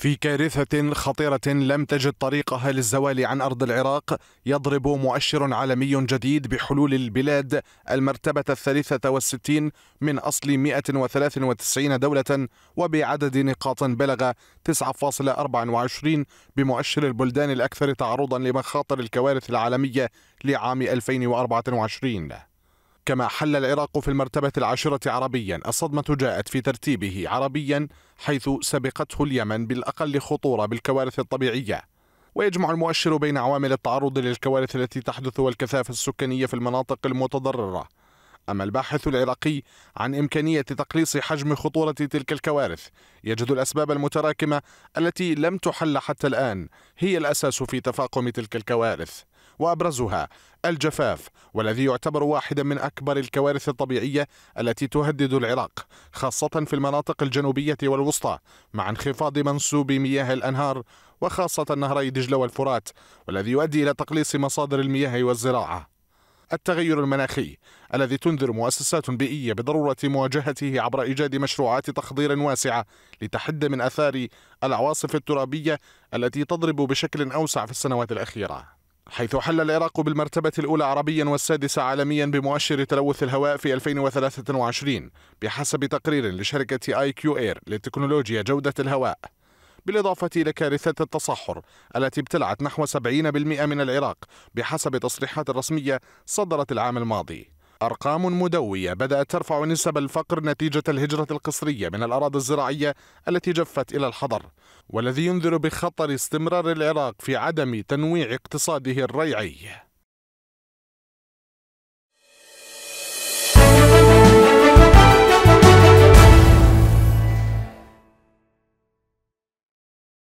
في كارثة خطيرة لم تجد طريقها للزوال عن أرض العراق يضرب مؤشر عالمي جديد بحلول البلاد المرتبة الثالثة والستين من أصل 193 دولة وبعدد نقاط بلغ 9.24 بمؤشر البلدان الأكثر تعرضا لمخاطر الكوارث العالمية لعام 2024 كما حل العراق في المرتبة العاشرة عربيا الصدمة جاءت في ترتيبه عربيا حيث سبقته اليمن بالأقل خطورة بالكوارث الطبيعية ويجمع المؤشر بين عوامل التعرض للكوارث التي تحدث والكثافة السكانية في المناطق المتضررة أما الباحث العراقي عن إمكانية تقليص حجم خطورة تلك الكوارث يجد الأسباب المتراكمة التي لم تحل حتى الآن هي الأساس في تفاقم تلك الكوارث وأبرزها الجفاف والذي يعتبر واحدا من أكبر الكوارث الطبيعية التي تهدد العراق خاصة في المناطق الجنوبية والوسطى مع انخفاض منسوب مياه الأنهار وخاصة نهري دجلة والفرات والذي يؤدي إلى تقليص مصادر المياه والزراعة التغير المناخي الذي تنذر مؤسسات بيئية بضرورة مواجهته عبر إيجاد مشروعات تخضير واسعة لتحد من أثار العواصف الترابية التي تضرب بشكل أوسع في السنوات الأخيرة حيث حل العراق بالمرتبة الأولى عربيا والسادسة عالميا بمؤشر تلوث الهواء في 2023 بحسب تقرير لشركة اي كيو اير لتكنولوجيا جودة الهواء بالإضافة إلى كارثة التصحر التي ابتلعت نحو 70% من العراق بحسب تصريحات رسمية صدرت العام الماضي أرقام مدوية بدأت ترفع نسب الفقر نتيجة الهجرة القصرية من الأراضي الزراعية التي جفت إلى الحضر والذي ينذر بخطر استمرار العراق في عدم تنويع اقتصاده الريعي